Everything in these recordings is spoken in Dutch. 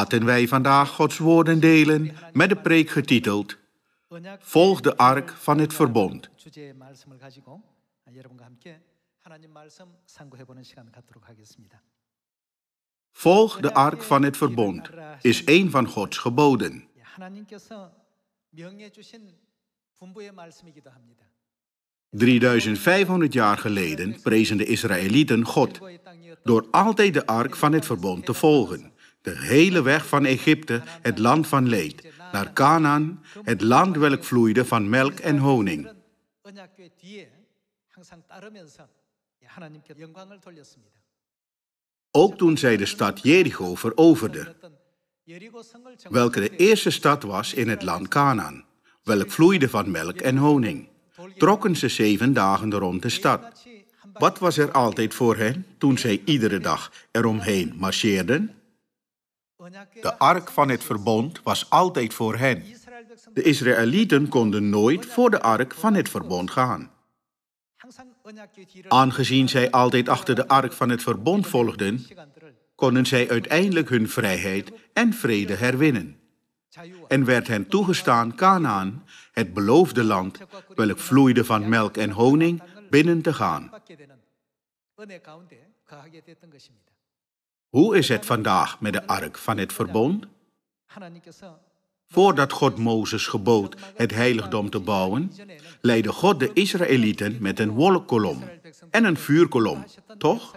Laten wij vandaag Gods woorden delen met de preek getiteld Volg de ark van het verbond. Volg de ark van het verbond is een van Gods geboden. 3500 jaar geleden prezen de Israëlieten God door altijd de ark van het verbond te volgen, de hele weg van Egypte, het land van leed, naar Canaan, het land welk vloeide van melk en honing. Ook toen zij de stad Jericho veroverde, welke de eerste stad was in het land Canaan, welk vloeide van melk en honing, trokken ze zeven dagen rond de stad. Wat was er altijd voor hen toen zij iedere dag eromheen marcheerden? De ark van het verbond was altijd voor hen. De Israëlieten konden nooit voor de ark van het verbond gaan. Aangezien zij altijd achter de ark van het verbond volgden, konden zij uiteindelijk hun vrijheid en vrede herwinnen. En werd hen toegestaan Canaan, het beloofde land, welk vloeide van melk en honing, binnen te gaan. Hoe is het vandaag met de ark van het verbond? Voordat God Mozes gebood het heiligdom te bouwen, leidde God de Israëlieten met een wolkkolom en een vuurkolom, toch?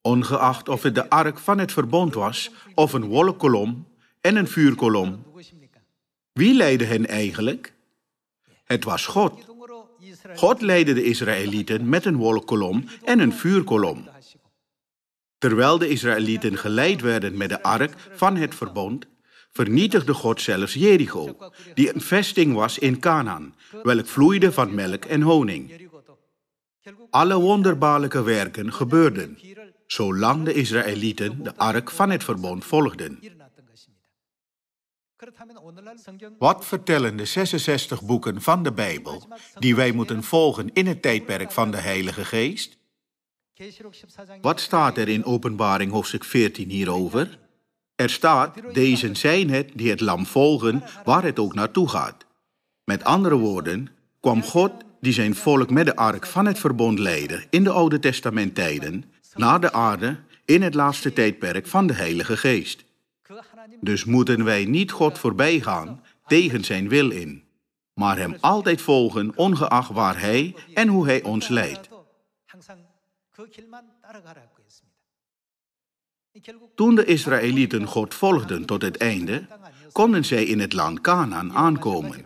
Ongeacht of het de ark van het verbond was, of een wolkkolom en een vuurkolom. Wie leidde hen eigenlijk? Het was God. God leidde de Israëlieten met een wolkkolom en een vuurkolom. Terwijl de Israëlieten geleid werden met de ark van het verbond, vernietigde God zelfs Jericho, die een vesting was in Canaan, welk vloeide van melk en honing. Alle wonderbaarlijke werken gebeurden, zolang de Israëlieten de ark van het verbond volgden. Wat vertellen de 66 boeken van de Bijbel die wij moeten volgen in het tijdperk van de Heilige Geest? Wat staat er in Openbaring hoofdstuk 14 hierover? Er staat, deze zijn het die het lam volgen, waar het ook naartoe gaat. Met andere woorden, kwam God, die zijn volk met de ark van het verbond leidde in de Oude Testamenttijden, naar de aarde in het laatste tijdperk van de Heilige Geest. Dus moeten wij niet God voorbij gaan tegen zijn wil in, maar hem altijd volgen ongeacht waar hij en hoe hij ons leidt. Toen de Israëlieten God volgden tot het einde, konden zij in het land Canaan aankomen.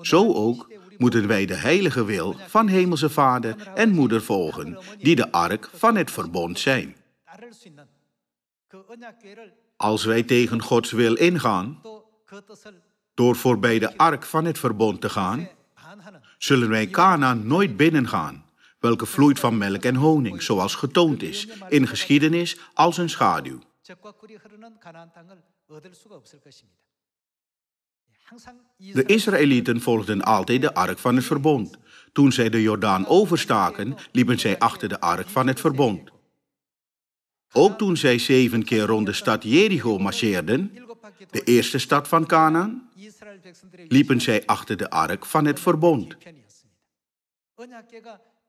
Zo ook moeten wij de heilige wil van Hemelse Vader en Moeder volgen, die de ark van het verbond zijn. Als wij tegen Gods wil ingaan, door voorbij de ark van het verbond te gaan, zullen wij Canaan nooit binnengaan welke vloeit van melk en honing, zoals getoond is, in geschiedenis als een schaduw. De Israëlieten volgden altijd de ark van het verbond. Toen zij de Jordaan overstaken, liepen zij achter de ark van het verbond. Ook toen zij zeven keer rond de stad Jericho marcheerden, de eerste stad van Canaan, liepen zij achter de ark van het verbond.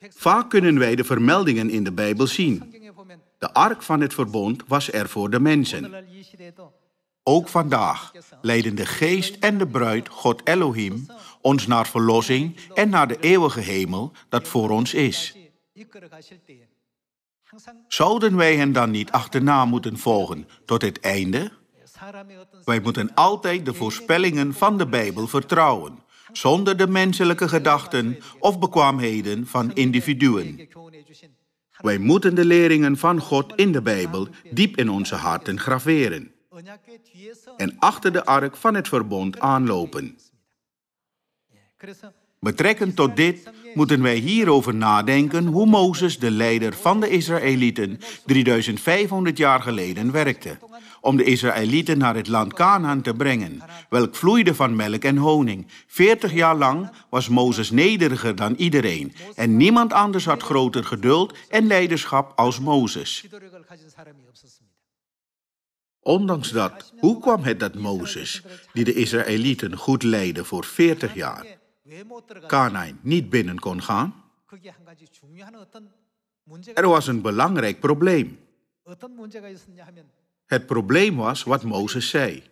Vaak kunnen wij de vermeldingen in de Bijbel zien. De ark van het verbond was er voor de mensen. Ook vandaag leiden de geest en de bruid, God Elohim, ons naar verlossing en naar de eeuwige hemel dat voor ons is. Zouden wij hen dan niet achterna moeten volgen tot het einde? Wij moeten altijd de voorspellingen van de Bijbel vertrouwen, zonder de menselijke gedachten of bekwaamheden van individuen. Wij moeten de leringen van God in de Bijbel diep in onze harten graveren en achter de ark van het verbond aanlopen. Betrekkend tot dit moeten wij hierover nadenken hoe Mozes, de leider van de Israëlieten, 3500 jaar geleden werkte om de Israëlieten naar het land Canaan te brengen, welk vloeide van melk en honing. Veertig jaar lang was Mozes nederiger dan iedereen en niemand anders had groter geduld en leiderschap als Mozes. Ondanks dat, hoe kwam het dat Mozes, die de Israëlieten goed leidde voor 40 jaar, Canaan niet binnen kon gaan? Er was een belangrijk probleem. Het probleem was wat Mozes zei.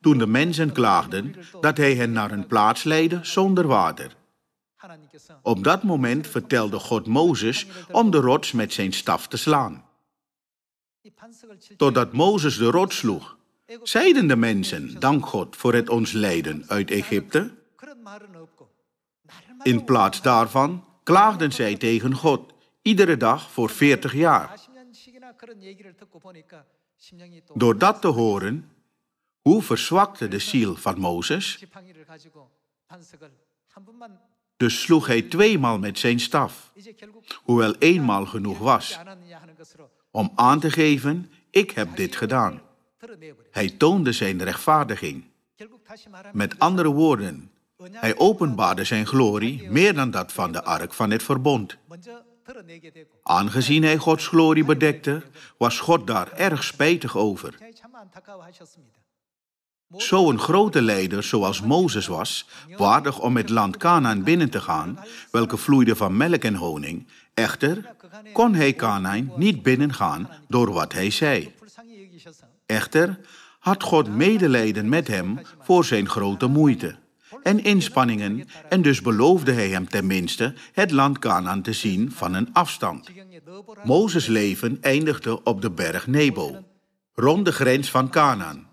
Toen de mensen klaagden dat hij hen naar een plaats leidde zonder water. Op dat moment vertelde God Mozes om de rots met zijn staf te slaan. Totdat Mozes de rots sloeg, zeiden de mensen, dank God voor het ons leiden uit Egypte. In plaats daarvan klaagden zij tegen God, iedere dag voor 40 jaar. Door dat te horen, hoe verzwakte de ziel van Mozes? Dus sloeg hij tweemaal met zijn staf, hoewel eenmaal genoeg was, om aan te geven, ik heb dit gedaan. Hij toonde zijn rechtvaardiging. Met andere woorden, hij openbaarde zijn glorie meer dan dat van de ark van het verbond. Aangezien hij Gods glorie bedekte, was God daar erg spijtig over. Zo'n grote leider zoals Mozes was, waardig om het land Canaan binnen te gaan, welke vloeide van melk en honing, echter kon hij Canaan niet binnengaan door wat hij zei. Echter had God medelijden met hem voor zijn grote moeite en inspanningen en dus beloofde hij hem tenminste het land Canaan te zien van een afstand. Mozes leven eindigde op de berg Nebo, rond de grens van Canaan.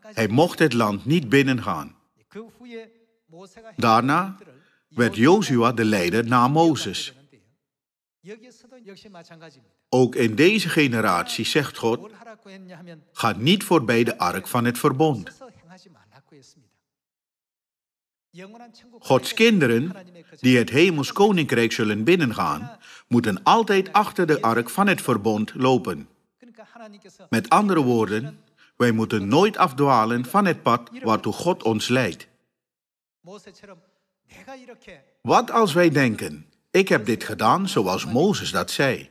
Hij mocht het land niet binnengaan. Daarna werd Jozua de leider na Mozes. Ook in deze generatie zegt God, ga niet voorbij de ark van het verbond. Gods kinderen, die het Hemels Koninkrijk zullen binnengaan, moeten altijd achter de ark van het verbond lopen. Met andere woorden, wij moeten nooit afdwalen van het pad waartoe God ons leidt. Wat als wij denken, ik heb dit gedaan zoals Mozes dat zei.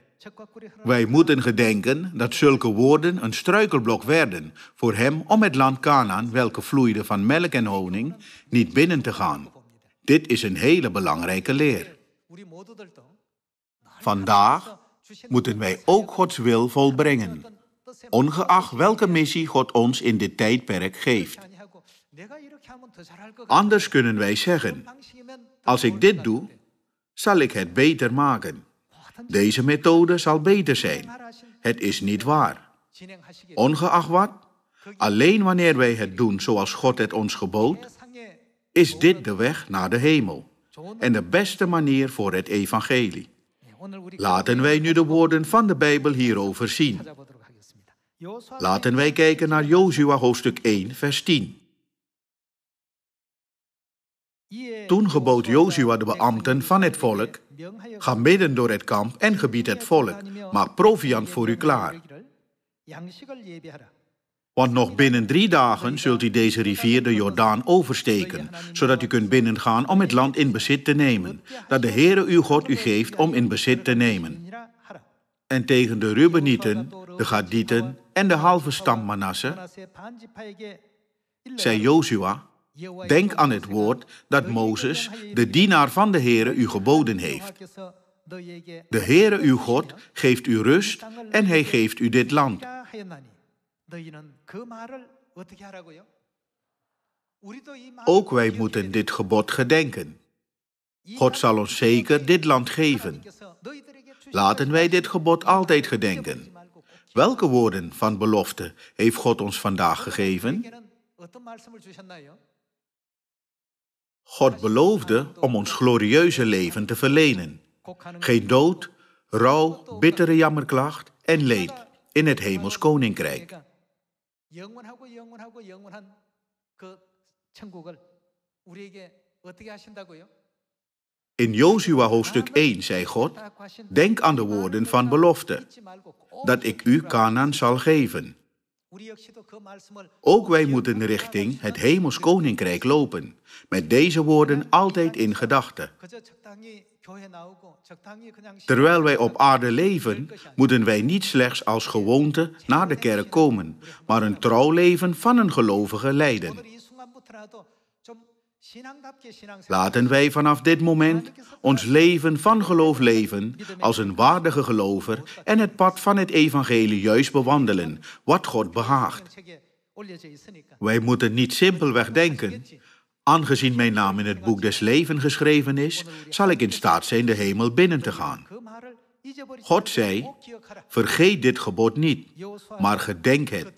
Wij moeten gedenken dat zulke woorden een struikelblok werden voor hem om het land Canaan, welke vloeide van melk en honing, niet binnen te gaan. Dit is een hele belangrijke leer. Vandaag moeten wij ook Gods wil volbrengen, ongeacht welke missie God ons in dit tijdperk geeft. Anders kunnen wij zeggen, als ik dit doe, zal ik het beter maken. Deze methode zal beter zijn. Het is niet waar. Ongeacht wat, alleen wanneer wij het doen zoals God het ons gebood, is dit de weg naar de hemel en de beste manier voor het evangelie. Laten wij nu de woorden van de Bijbel hierover zien. Laten wij kijken naar Jozua hoofdstuk 1, vers 10. Toen gebood Jozua de beambten van het volk, ga midden door het kamp en gebied het volk, maak proviant voor u klaar. Want nog binnen drie dagen zult u deze rivier de Jordaan oversteken, zodat u kunt binnengaan om het land in bezit te nemen, dat de Heere uw God u geeft om in bezit te nemen. En tegen de Rubenieten, de Gadieten en de halve stam Manasse, zei Jozua, Denk aan het woord dat Mozes, de dienaar van de Heere, u geboden heeft. De Heere uw God geeft u rust en hij geeft u dit land. Ook wij moeten dit gebod gedenken. God zal ons zeker dit land geven. Laten wij dit gebod altijd gedenken. Welke woorden van belofte heeft God ons vandaag gegeven? God beloofde om ons glorieuze leven te verlenen. Geen dood, rouw, bittere jammerklacht en leed in het hemels koninkrijk. In Jozua hoofdstuk 1 zei God, denk aan de woorden van belofte, dat ik u Canaan zal geven. Ook wij moeten richting het Hemels Koninkrijk lopen, met deze woorden altijd in gedachten. Terwijl wij op aarde leven, moeten wij niet slechts als gewoonte naar de kerk komen, maar een trouw leven van een gelovige leiden. Laten wij vanaf dit moment ons leven van geloof leven als een waardige gelover en het pad van het evangelie juist bewandelen, wat God behaagt. Wij moeten niet simpelweg denken. Aangezien mijn naam in het boek des leven geschreven is, zal ik in staat zijn de hemel binnen te gaan. God zei, vergeet dit gebod niet, maar gedenk het.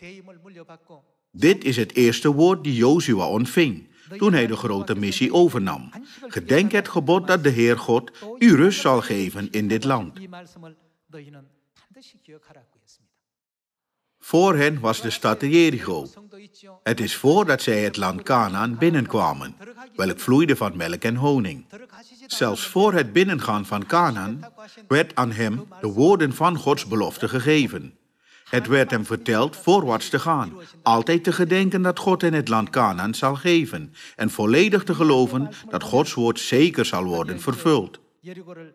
Dit is het eerste woord die Jozua ontving toen hij de grote missie overnam. Gedenk het gebod dat de Heer God u rust zal geven in dit land. Voor hen was de stad Jericho. Het is voordat zij het land Canaan binnenkwamen, welk vloeide van melk en honing. Zelfs voor het binnengaan van Canaan werd aan hem de woorden van Gods belofte gegeven. Het werd hem verteld voorwaarts te gaan, altijd te gedenken dat God in het land Canaan zal geven en volledig te geloven dat Gods woord zeker zal worden vervuld.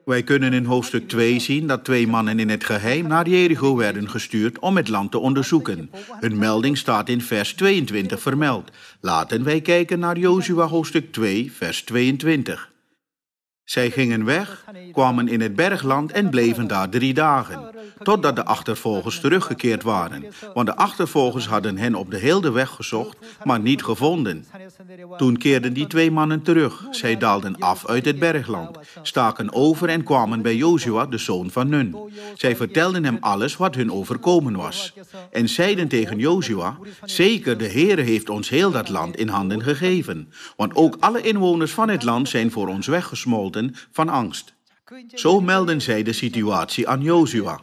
Wij kunnen in hoofdstuk 2 zien dat twee mannen in het geheim naar Jericho werden gestuurd om het land te onderzoeken. Hun melding staat in vers 22 vermeld. Laten wij kijken naar Jozua hoofdstuk 2, vers 22. Zij gingen weg, kwamen in het bergland en bleven daar drie dagen, totdat de achtervolgers teruggekeerd waren, want de achtervolgers hadden hen op de hele weg gezocht, maar niet gevonden. Toen keerden die twee mannen terug, zij daalden af uit het bergland, staken over en kwamen bij Jozua, de zoon van Nun. Zij vertelden hem alles wat hun overkomen was, en zeiden tegen Jozua, zeker de Heer heeft ons heel dat land in handen gegeven, want ook alle inwoners van het land zijn voor ons weggesmolten van angst. Zo melden zij de situatie aan Jozua.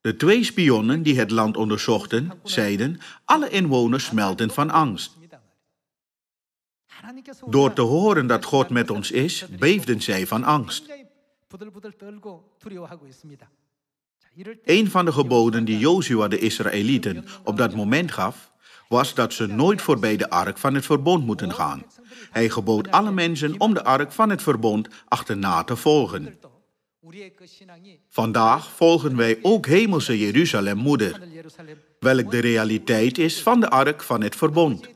De twee spionnen die het land onderzochten, zeiden: Alle inwoners melden van angst. Door te horen dat God met ons is, beefden zij van angst. Een van de geboden die Jozua de Israëlieten op dat moment gaf, was dat ze nooit voorbij de ark van het verbond moeten gaan. Hij gebood alle mensen om de ark van het verbond achterna te volgen. Vandaag volgen wij ook hemelse Jeruzalem moeder, welk de realiteit is van de ark van het verbond.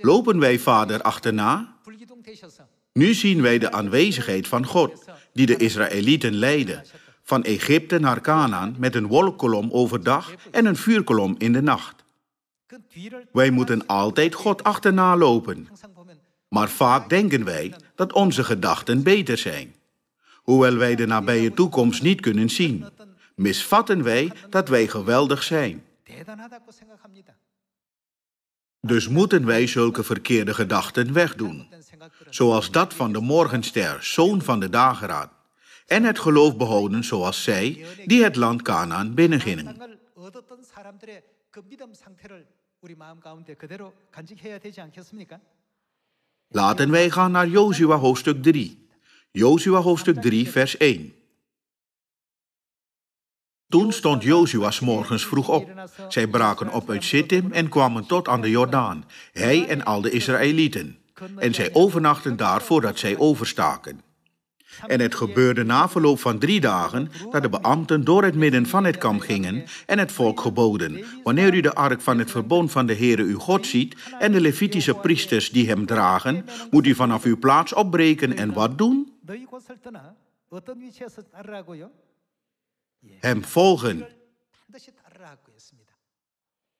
Lopen wij vader achterna? Nu zien wij de aanwezigheid van God, die de Israëlieten leidde, van Egypte naar Canaan met een wolkkolom overdag en een vuurkolom in de nacht. Wij moeten altijd God achterna lopen. Maar vaak denken wij dat onze gedachten beter zijn. Hoewel wij de nabije toekomst niet kunnen zien, misvatten wij dat wij geweldig zijn. Dus moeten wij zulke verkeerde gedachten wegdoen, zoals dat van de morgenster, zoon van de dageraad, en het geloof behouden zoals zij die het land Canaan binnengingen. Laten wij gaan naar Jozua hoofdstuk 3. Jozua hoofdstuk 3, vers 1. Toen stond Jozua morgens vroeg op. Zij braken op uit Sittim en kwamen tot aan de Jordaan, hij en al de Israëlieten. En zij overnachten daar voordat zij overstaken. En het gebeurde na verloop van drie dagen dat de beambten door het midden van het kamp gingen en het volk geboden. Wanneer u de ark van het verbond van de Heere uw God ziet en de Levitische priesters die hem dragen, moet u vanaf uw plaats opbreken en wat doen? Hem volgen.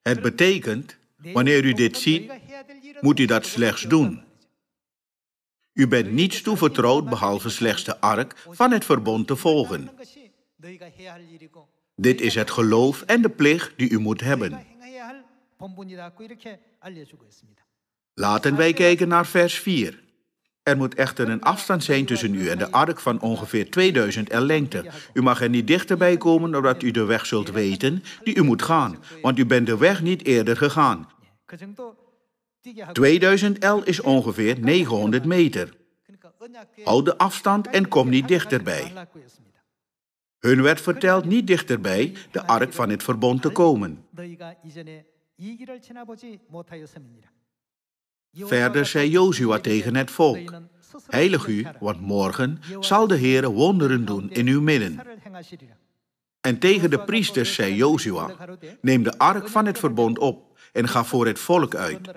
Het betekent, wanneer u dit ziet, moet u dat slechts doen. U bent niets toevertrouwd behalve slechts de ark van het verbond te volgen. Dit is het geloof en de plicht die u moet hebben. Laten wij kijken naar vers 4. Er moet echter een afstand zijn tussen u en de ark van ongeveer 2000 en lengte. U mag er niet dichterbij komen, omdat u de weg zult weten die u moet gaan, want u bent de weg niet eerder gegaan. 2000L is ongeveer 900 meter. Houd de afstand en kom niet dichterbij. Hun werd verteld niet dichterbij de ark van het verbond te komen. Verder zei Jozua tegen het volk, Heilig u, want morgen zal de Heer wonderen doen in uw midden. En tegen de priesters zei Jozua, neem de ark van het verbond op en ga voor het volk uit.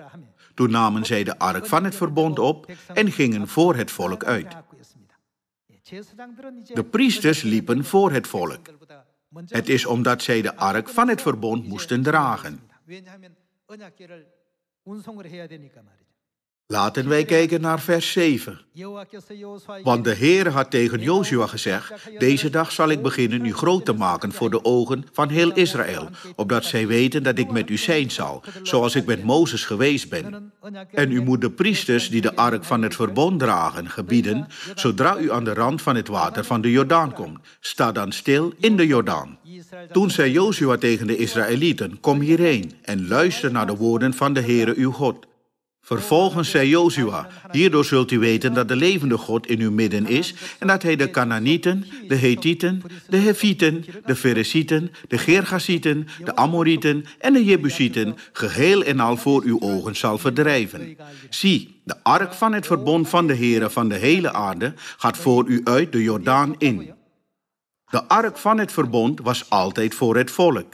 Toen namen zij de ark van het verbond op en gingen voor het volk uit. De priesters liepen voor het volk. Het is omdat zij de ark van het verbond moesten dragen. Laten wij kijken naar vers 7. Want de Heer had tegen Jozua gezegd: Deze dag zal ik beginnen u groot te maken voor de ogen van heel Israël, opdat zij weten dat ik met u zijn zal, zoals ik met Mozes geweest ben. En u moet de priesters die de ark van het verbond dragen gebieden, zodra u aan de rand van het water van de Jordaan komt. Sta dan stil in de Jordaan. Toen zei Jozua tegen de Israëlieten: Kom hierheen en luister naar de woorden van de Heere uw God. Vervolgens zei Jozua, hierdoor zult u weten dat de levende God in uw midden is en dat hij de Canaanieten, de Hethieten, de Hefieten, de Feresieten, de Gergasieten, de Amorieten en de Jebusieten geheel en al voor uw ogen zal verdrijven. Zie, de ark van het verbond van de heren van de hele aarde gaat voor u uit de Jordaan in. De ark van het verbond was altijd voor het volk.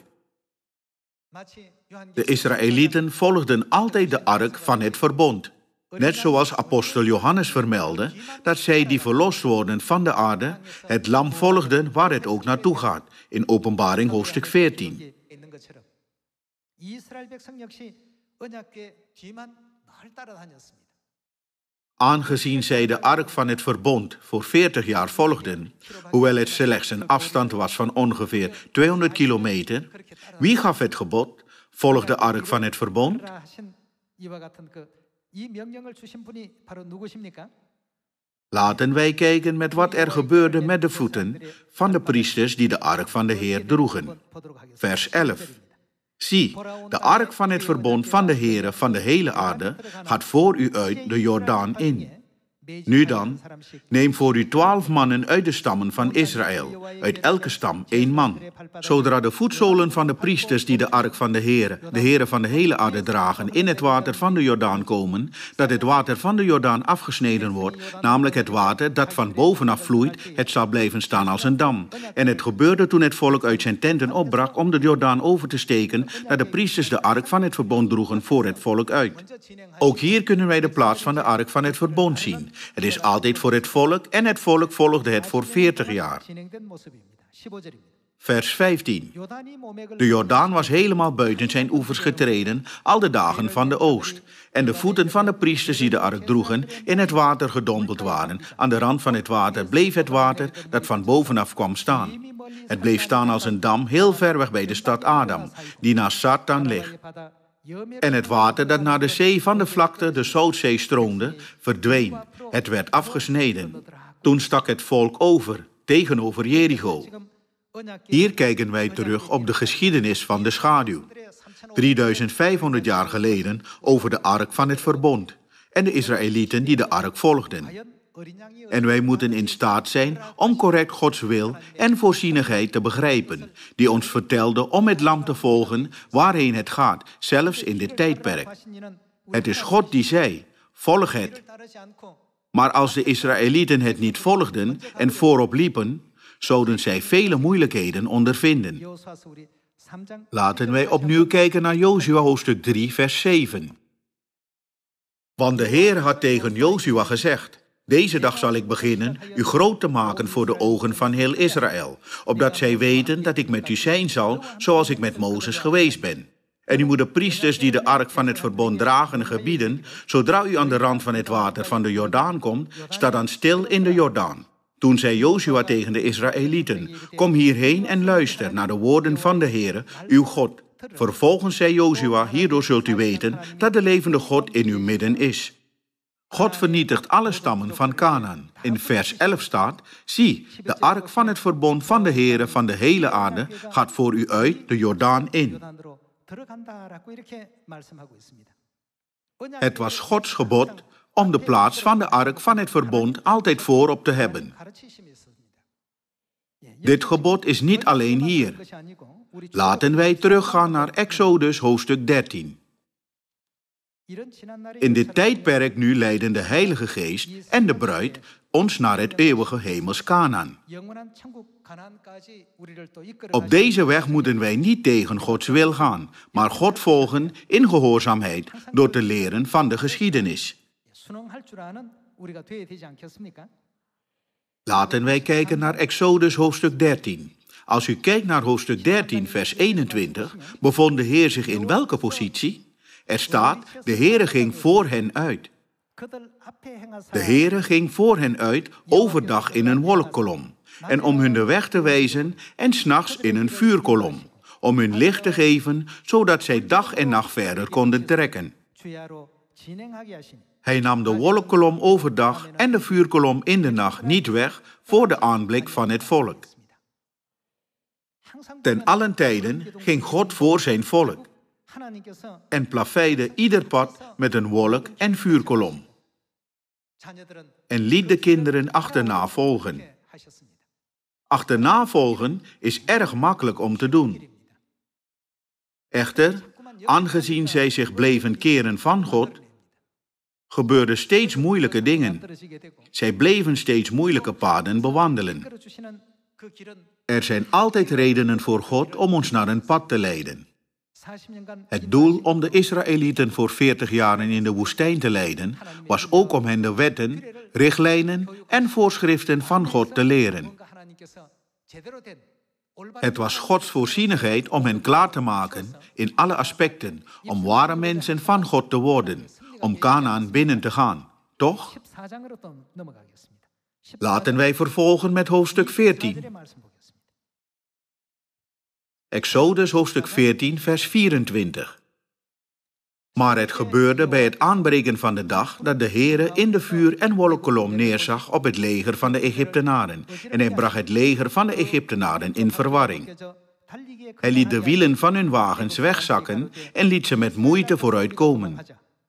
De Israëlieten volgden altijd de ark van het verbond. Net zoals apostel Johannes vermeldde dat zij die verlost worden van de aarde, het lam volgden waar het ook naartoe gaat, in Openbaring hoofdstuk 14. Aangezien zij de ark van het verbond voor 40 jaar volgden, hoewel het slechts een afstand was van ongeveer 200 kilometer, wie gaf het gebod Volg de ark van het verbond. Laten wij kijken met wat er gebeurde met de voeten van de priesters die de ark van de Heer droegen. Vers 11. Zie, de ark van het verbond van de Heere van de hele aarde gaat voor u uit de Jordaan in. Nu dan, neem voor u twaalf mannen uit de stammen van Israël, uit elke stam één man. Zodra de voetzolen van de priesters die de ark van de Heere, de heren van de hele aarde dragen, in het water van de Jordaan komen, dat het water van de Jordaan afgesneden wordt, namelijk het water dat van bovenaf vloeit, het zal blijven staan als een dam. En het gebeurde toen het volk uit zijn tenten opbrak om de Jordaan over te steken, dat de priesters de ark van het verbond droegen voor het volk uit. Ook hier kunnen wij de plaats van de ark van het verbond zien. Het is altijd voor het volk en het volk volgde het voor 40 jaar. Vers 15. De Jordaan was helemaal buiten zijn oevers getreden al de dagen van de oost. En de voeten van de priesters die de ark droegen in het water gedompeld waren. Aan de rand van het water bleef het water dat van bovenaf kwam staan. Het bleef staan als een dam heel ver weg bij de stad Adam, die naast Satan ligt. En het water dat naar de zee van de vlakte, de Zoutzee, stroomde, verdween. Het werd afgesneden. Toen stak het volk over, tegenover Jericho. Hier kijken wij terug op de geschiedenis van de schaduw. 3500 jaar geleden over de ark van het verbond en de Israëlieten die de ark volgden. En wij moeten in staat zijn om correct Gods wil en voorzienigheid te begrijpen, die ons vertelde om het lam te volgen waarheen het gaat, zelfs in dit tijdperk. Het is God die zei, volg het. Maar als de Israëlieten het niet volgden en voorop liepen, zouden zij vele moeilijkheden ondervinden. Laten wij opnieuw kijken naar Jozua hoofdstuk 3, vers 7. Want de Heer had tegen Jozua gezegd, deze dag zal ik beginnen u groot te maken voor de ogen van heel Israël, opdat zij weten dat ik met u zijn zal, zoals ik met Mozes geweest ben. En u moet de priesters die de ark van het verbond dragen gebieden, zodra u aan de rand van het water van de Jordaan komt, sta dan stil in de Jordaan. Toen zei Jozua tegen de Israëlieten, kom hierheen en luister naar de woorden van de Heere, uw God. Vervolgens zei Jozua, hierdoor zult u weten dat de levende God in uw midden is. God vernietigt alle stammen van Canaan. In vers 11 staat, zie, de ark van het verbond van de Heere van de hele aarde gaat voor u uit de Jordaan in. Het was Gods gebod om de plaats van de ark van het verbond altijd voorop te hebben. Dit gebod is niet alleen hier. Laten wij teruggaan naar Exodus hoofdstuk 13. In dit tijdperk nu leiden de Heilige Geest en de bruid ons naar het eeuwige hemels Canaan. Op deze weg moeten wij niet tegen Gods wil gaan, maar God volgen in gehoorzaamheid door te leren van de geschiedenis. Laten wij kijken naar Exodus hoofdstuk 13. Als u kijkt naar hoofdstuk 13, vers 21, bevond de Heer zich in welke positie? Er staat, de Heere ging voor hen uit. De Heere ging voor hen uit, overdag in een wolkkolom, en om hun de weg te wijzen, en s'nachts in een vuurkolom, om hun licht te geven, zodat zij dag en nacht verder konden trekken. Hij nam de wolkkolom overdag en de vuurkolom in de nacht niet weg voor de aanblik van het volk. Ten allen tijden ging God voor zijn volk en plaveide ieder pad met een wolk- en vuurkolom en liet de kinderen achterna volgen. Achterna volgen is erg makkelijk om te doen. Echter, aangezien zij zich bleven keren van God, gebeurden steeds moeilijke dingen. Zij bleven steeds moeilijke paden bewandelen. Er zijn altijd redenen voor God om ons naar een pad te leiden. Het doel om de Israëlieten voor 40 jaren in de woestijn te leiden was ook om hen de wetten, richtlijnen en voorschriften van God te leren. Het was Gods voorzienigheid om hen klaar te maken in alle aspecten, om ware mensen van God te worden, om Canaan binnen te gaan, toch? Laten wij vervolgen met hoofdstuk 14. Exodus hoofdstuk 14, vers 24. Maar het gebeurde bij het aanbreken van de dag dat de Heere in de vuur- en wolkkolom neerzag op het leger van de Egyptenaren. En hij bracht het leger van de Egyptenaren in verwarring. Hij liet de wielen van hun wagens wegzakken en liet ze met moeite vooruit komen.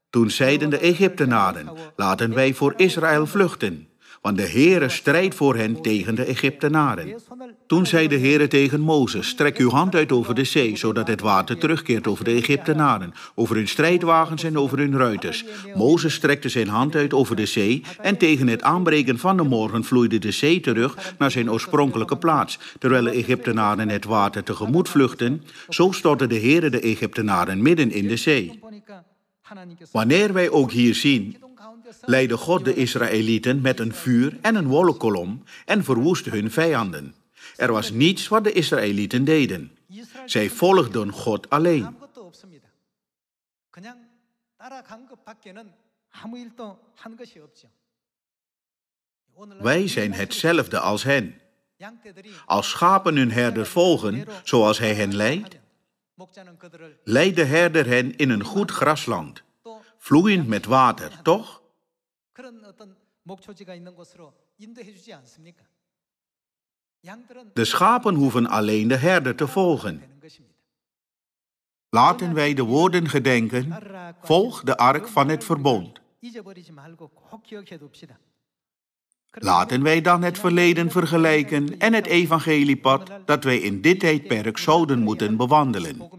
Toen zeiden de Egyptenaren, laten wij voor Israël vluchten. Want de Heere strijdt voor hen tegen de Egyptenaren. Toen zei de Heere tegen Mozes, strek uw hand uit over de zee, zodat het water terugkeert over de Egyptenaren, over hun strijdwagens en over hun ruiters. Mozes strekte zijn hand uit over de zee en tegen het aanbreken van de morgen vloeide de zee terug naar zijn oorspronkelijke plaats. Terwijl de Egyptenaren het water tegemoet vluchten, zo stortte de Heere de Egyptenaren midden in de zee. Wanneer wij ook hier zien leidde God de Israëlieten met een vuur en een kolom en verwoestte hun vijanden. Er was niets wat de Israëlieten deden. Zij volgden God alleen. Wij zijn hetzelfde als hen. Als schapen hun herder volgen, zoals hij hen leidt, leidt de herder hen in een goed grasland, vloeiend met water, toch? De schapen hoeven alleen de herder te volgen. Laten wij de woorden gedenken, volg de ark van het verbond. Laten wij dan het verleden vergelijken en het evangeliepad dat wij in dit tijdperk zouden moeten bewandelen.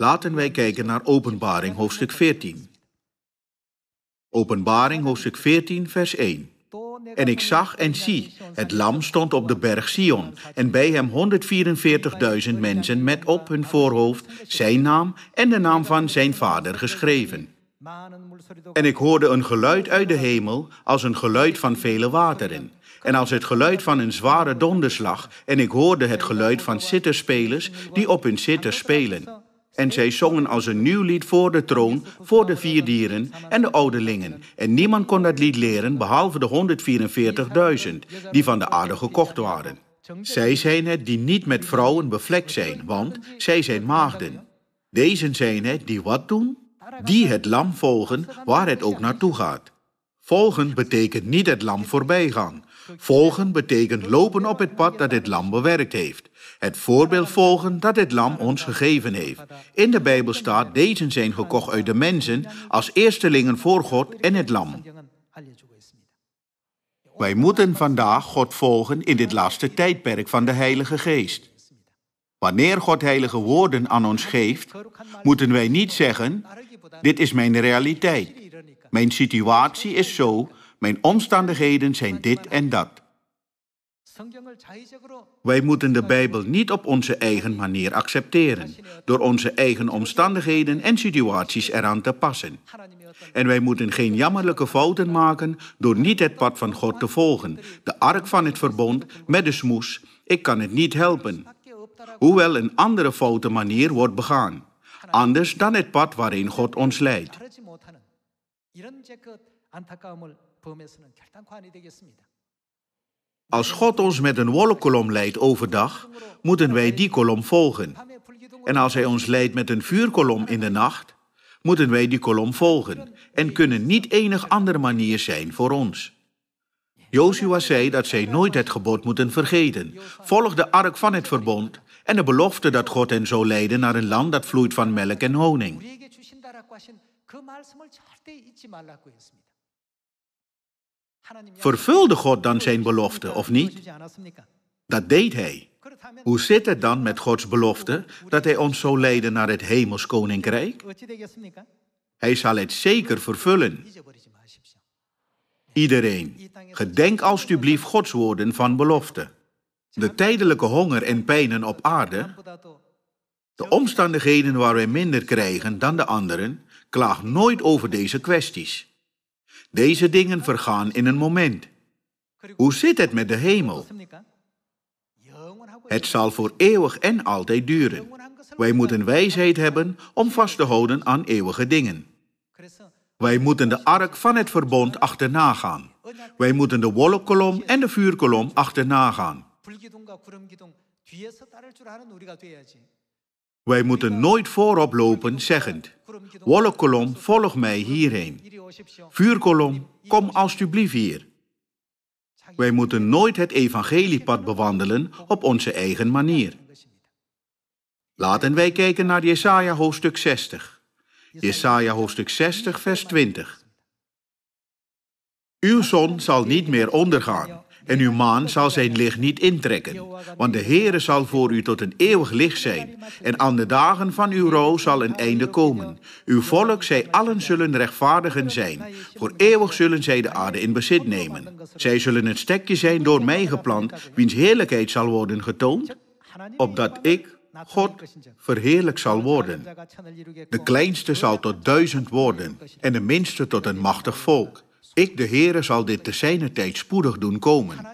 Laten wij kijken naar Openbaring hoofdstuk 14. Openbaring hoofdstuk 14, vers 1. En ik zag en zie, het lam stond op de berg Sion, en bij hem 144.000 mensen met op hun voorhoofd zijn naam en de naam van zijn vader geschreven. En ik hoorde een geluid uit de hemel als een geluid van vele wateren. En als het geluid van een zware donderslag, en ik hoorde het geluid van zitterspelers die op hun zitter spelen. En zij zongen als een nieuw lied voor de troon, voor de vier dieren en de ouderlingen. En niemand kon dat lied leren behalve de 144.000 die van de aarde gekocht waren. Zij zijn het die niet met vrouwen bevlekt zijn, want zij zijn maagden. Deze zijn het die wat doen? Die het lam volgen waar het ook naartoe gaat. Volgen betekent niet het lam voorbij gaan. Volgen betekent lopen op het pad dat het lam bewerkt heeft. Het voorbeeld volgen dat het lam ons gegeven heeft. In de Bijbel staat, deze zijn gekocht uit de mensen als eerstelingen voor God en het lam. Wij moeten vandaag God volgen in dit laatste tijdperk van de Heilige Geest. Wanneer God heilige woorden aan ons geeft, moeten wij niet zeggen, dit is mijn realiteit. Mijn situatie is zo, mijn omstandigheden zijn dit en dat. Wij moeten de Bijbel niet op onze eigen manier accepteren, door onze eigen omstandigheden en situaties eraan te passen. En wij moeten geen jammerlijke fouten maken door niet het pad van God te volgen, de ark van het verbond met de smoes, ik kan het niet helpen. Hoewel een andere foute manier wordt begaan, anders dan het pad waarin God ons leidt. Als God ons met een wolkkolom leidt overdag, moeten wij die kolom volgen. En als Hij ons leidt met een vuurkolom in de nacht, moeten wij die kolom volgen en kunnen niet enig andere manier zijn voor ons. Jozua zei dat zij nooit het gebod moeten vergeten. Volg de ark van het verbond en de belofte dat God hen zou leiden naar een land dat vloeit van melk en honing. Vervulde God dan zijn belofte of niet? Dat deed hij. Hoe zit het dan met Gods belofte dat hij ons zou leiden naar het hemels koninkrijk? Hij zal het zeker vervullen. Iedereen, gedenk alstublieft Gods woorden van belofte. De tijdelijke honger en pijnen op aarde, de omstandigheden waar wij minder krijgen dan de anderen, klaag nooit over deze kwesties. Deze dingen vergaan in een moment. Hoe zit het met de hemel? Het zal voor eeuwig en altijd duren. Wij moeten wijsheid hebben om vast te houden aan eeuwige dingen. Wij moeten de ark van het verbond achterna gaan. Wij moeten de wolkkolom en de vuurkolom achterna gaan. Wij moeten nooit voorop lopen zeggend, wolkkolom, volg mij hierheen. Vuurkolom, kom alstublieft hier. Wij moeten nooit het evangeliepad bewandelen op onze eigen manier. Laten wij kijken naar Jesaja hoofdstuk 60. Jesaja hoofdstuk 60, vers 20. Uw zon zal niet meer ondergaan en uw maan zal zijn licht niet intrekken, want de Heere zal voor u tot een eeuwig licht zijn. En aan de dagen van uw rouw zal een einde komen. Uw volk, zij allen zullen rechtvaardigen zijn. Voor eeuwig zullen zij de aarde in bezit nemen. Zij zullen het stekje zijn door mij geplant, wiens heerlijkheid zal worden getoond, opdat ik, God verheerlijk zal worden. De kleinste zal tot duizend worden en de minste tot een machtig volk. Ik, de Heere, zal dit te zijner tijd spoedig doen komen.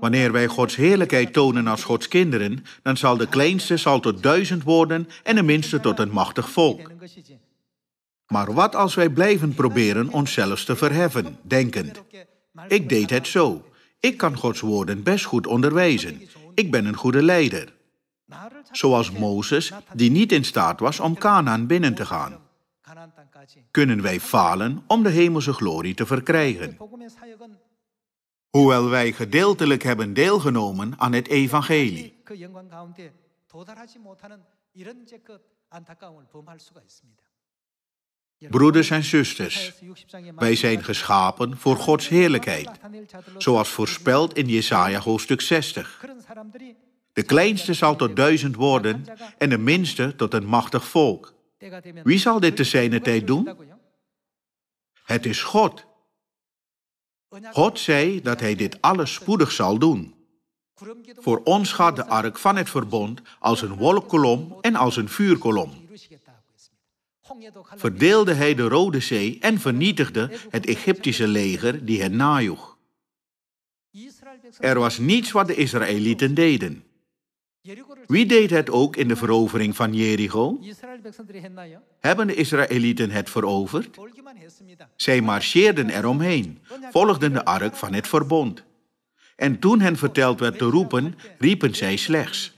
Wanneer wij Gods heerlijkheid tonen als Gods kinderen, dan zal de kleinste zal tot duizend worden en de minste tot een machtig volk. Maar wat als wij blijven proberen onszelf te verheffen, denkend? Ik deed het zo. Ik kan Gods woorden best goed onderwijzen. Ik ben een goede leider. Zoals Mozes, die niet in staat was om Canaan binnen te gaan kunnen wij falen om de hemelse glorie te verkrijgen. Hoewel wij gedeeltelijk hebben deelgenomen aan het evangelie. Broeders en zusters, wij zijn geschapen voor Gods heerlijkheid, zoals voorspeld in Jesaja hoofdstuk 60. De kleinste zal tot duizend worden en de minste tot een machtig volk. Wie zal dit te zijner tijd doen? Het is God. God zei dat hij dit alles spoedig zal doen. Voor ons gaat de ark van het verbond als een wolkkolom en als een vuurkolom. Verdeelde hij de Rode Zee en vernietigde het Egyptische leger die hen najoeg. Er was niets wat de Israëlieten deden. Wie deed het ook in de verovering van Jericho? Hebben de Israëlieten het veroverd? Zij marcheerden eromheen, volgden de ark van het verbond. En toen hen verteld werd te roepen, riepen zij slechts.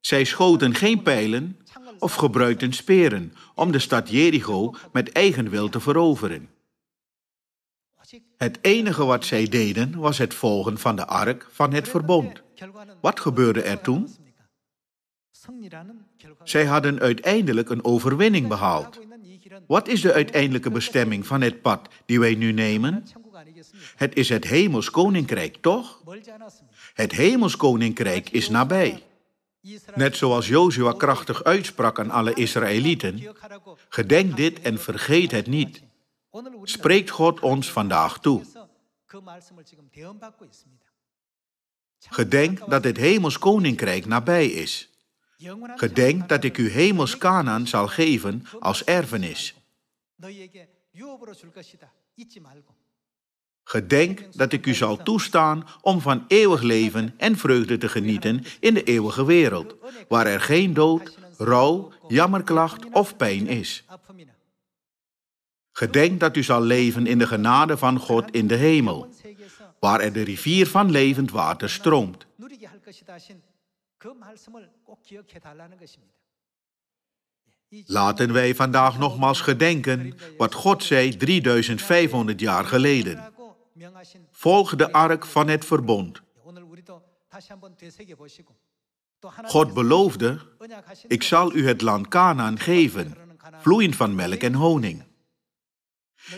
Zij schoten geen pijlen of gebruikten speren om de stad Jericho met eigen wil te veroveren. Het enige wat zij deden was het volgen van de ark van het verbond. Wat gebeurde er toen? Zij hadden uiteindelijk een overwinning behaald. Wat is de uiteindelijke bestemming van het pad die wij nu nemen? Het is het Hemels Koninkrijk, toch? Het Hemels Koninkrijk is nabij. Net zoals Jozua krachtig uitsprak aan alle Israëlieten: Gedenk dit en vergeet het niet. Spreekt God ons vandaag toe. Gedenk dat het hemels koninkrijk nabij is. Gedenk dat ik u hemels Canaan zal geven als erfenis. Gedenk dat ik u zal toestaan om van eeuwig leven en vreugde te genieten in de eeuwige wereld, waar er geen dood, rouw, jammerklacht of pijn is. Gedenk dat u zal leven in de genade van God in de hemel waar er de rivier van levend water stroomt. Laten wij vandaag nogmaals gedenken wat God zei 3500 jaar geleden. Volg de ark van het verbond. God beloofde, ik zal u het land Canaan geven, vloeiend van melk en honing.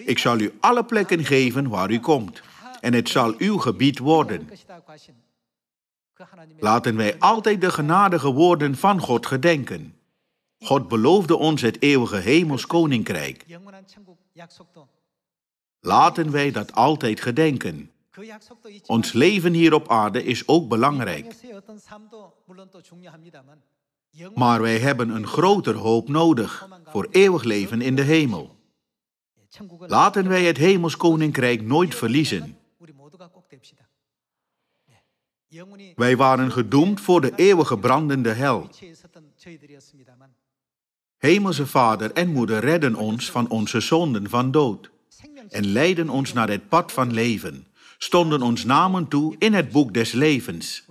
Ik zal u alle plekken geven waar u komt en het zal uw gebied worden. Laten wij altijd de genadige woorden van God gedenken. God beloofde ons het eeuwige hemels koninkrijk. Laten wij dat altijd gedenken. Ons leven hier op aarde is ook belangrijk. Maar wij hebben een groter hoop nodig voor eeuwig leven in de hemel. Laten wij het hemels koninkrijk nooit verliezen. Wij waren gedoemd voor de eeuwige brandende hel. Hemelse Vader en Moeder redden ons van onze zonden van dood en leiden ons naar het pad van leven, stonden ons namen toe in het boek des levens.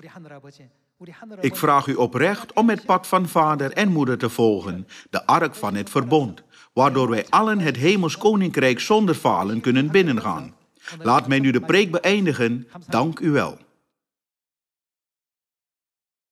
Ik vraag u oprecht om het pad van vader en moeder te volgen, de ark van het verbond, waardoor wij allen het hemels koninkrijk zonder falen kunnen binnengaan. Laat mij nu de preek beëindigen. Dank u wel.